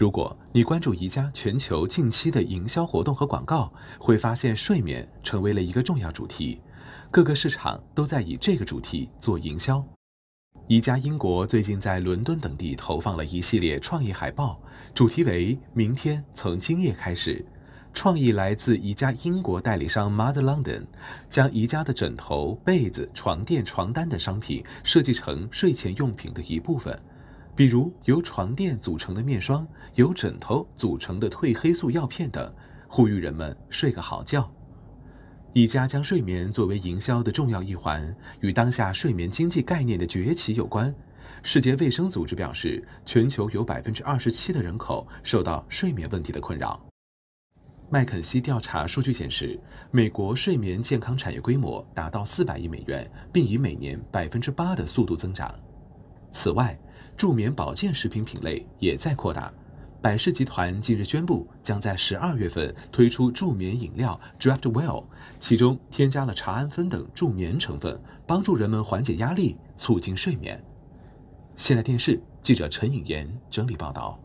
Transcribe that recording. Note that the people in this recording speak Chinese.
如果你关注宜家全球近期的营销活动和广告，会发现睡眠成为了一个重要主题，各个市场都在以这个主题做营销。宜家英国最近在伦敦等地投放了一系列创意海报，主题为“明天从今夜开始”。创意来自宜家英国代理商 m o t h e r London，将宜家的枕头、被子、床垫、床单等商品设计成睡前用品的一部分。比如由床垫组成的面霜、由枕头组成的褪黑素药片等，呼吁人们睡个好觉。宜家将睡眠作为营销的重要一环，与当下睡眠经济概念的崛起有关。世界卫生组织表示，全球有百分之二十七的人口受到睡眠问题的困扰。麦肯锡调查数据显示，美国睡眠健康产业规模达到四百亿美元，并以每年百分之八的速度增长。此外，助眠保健食品品类也在扩大。百事集团近日宣布，将在十二月份推出助眠饮料 Draft Well，其中添加了茶氨酚等助眠成分，帮助人们缓解压力，促进睡眠。现代电视记者陈颖妍整理报道。